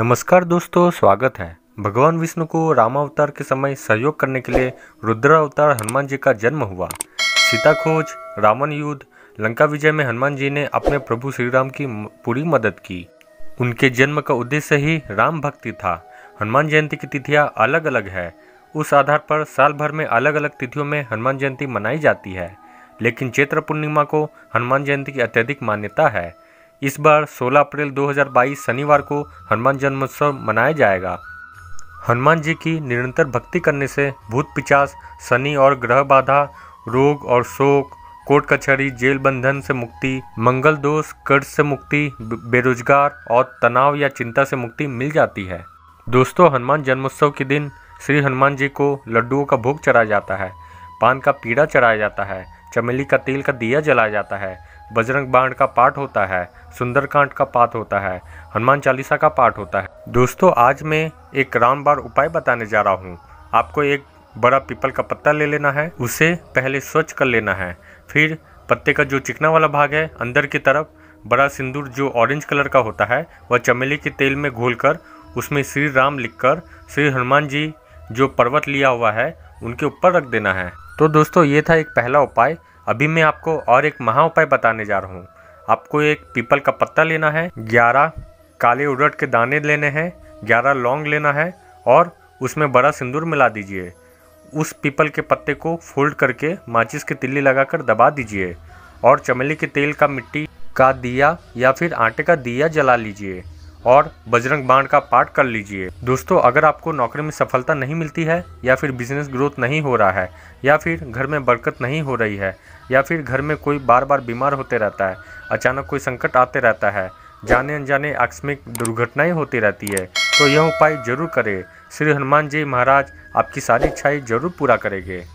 नमस्कार दोस्तों स्वागत है भगवान विष्णु को राम अवतार के समय सहयोग करने के लिए अवतार हनुमान जी का जन्म हुआ सीता खोज रावण युद्ध लंका विजय में हनुमान जी ने अपने प्रभु श्री राम की पूरी मदद की उनके जन्म का उद्देश्य ही राम भक्ति था हनुमान जयंती की तिथियां अलग अलग है उस आधार पर साल भर में अलग अलग तिथियों में हनुमान जयंती मनाई जाती है लेकिन चैत्र पूर्णिमा को हनुमान जयंती की अत्यधिक मान्यता है इस बार 16 अप्रैल 2022 शनिवार को हनुमान जन्मोत्सव मनाया जाएगा हनुमान जी की निरंतर भक्ति करने से भूत पिचास शनि और ग्रह बाधा रोग और शोक कोर्ट कचहरी जेल बंधन से मुक्ति मंगल दोष कर्ज से मुक्ति बेरोजगार और तनाव या चिंता से मुक्ति मिल जाती है दोस्तों हनुमान जन्मोत्सव के दिन श्री हनुमान जी को लड्डुओं का भोग चढ़ाया जाता है पान का पीड़ा चढ़ाया जाता है चमेली का तेल का दिया जलाया जाता है बजरंग बाण का पाठ होता है सुंदरकांड का पाठ होता है हनुमान चालीसा का पाठ होता है दोस्तों आज मैं एक रामबार उपाय बताने जा रहा हूँ आपको एक बड़ा पीपल का पत्ता ले लेना है उसे पहले स्वच्छ कर लेना है फिर पत्ते का जो चिकना वाला भाग है अंदर की तरफ बड़ा सिंदूर जो ऑरेंज कलर का होता है वह चमेली के तेल में घोल उसमें श्री राम लिख श्री हनुमान जी जो पर्वत लिया हुआ है उनके ऊपर रख देना है तो दोस्तों ये था एक पहला उपाय अभी मैं आपको और एक महा उपाय बताने जा रहा हूँ आपको एक पीपल का पत्ता लेना है ग्यारह काले उड़द के दाने लेने हैं ग्यारह लौंग लेना है और उसमें बड़ा सिंदूर मिला दीजिए उस पीपल के पत्ते को फोल्ड करके माचिस की तिल्ली लगाकर दबा दीजिए और चमेली के तेल का मिट्टी का दिया या फिर आटे का दिया जला लीजिए और बजरंग बाण का पाठ कर लीजिए दोस्तों अगर आपको नौकरी में सफलता नहीं मिलती है या फिर बिजनेस ग्रोथ नहीं हो रहा है या फिर घर में बरकत नहीं हो रही है या फिर घर में कोई बार बार बीमार होते रहता है अचानक कोई संकट आते रहता है जाने अनजाने आकस्मिक दुर्घटनाएं होती रहती है तो यह उपाय जरूर करें श्री हनुमान जी महाराज आपकी सारी इच्छाएं जरूर पूरा करेंगे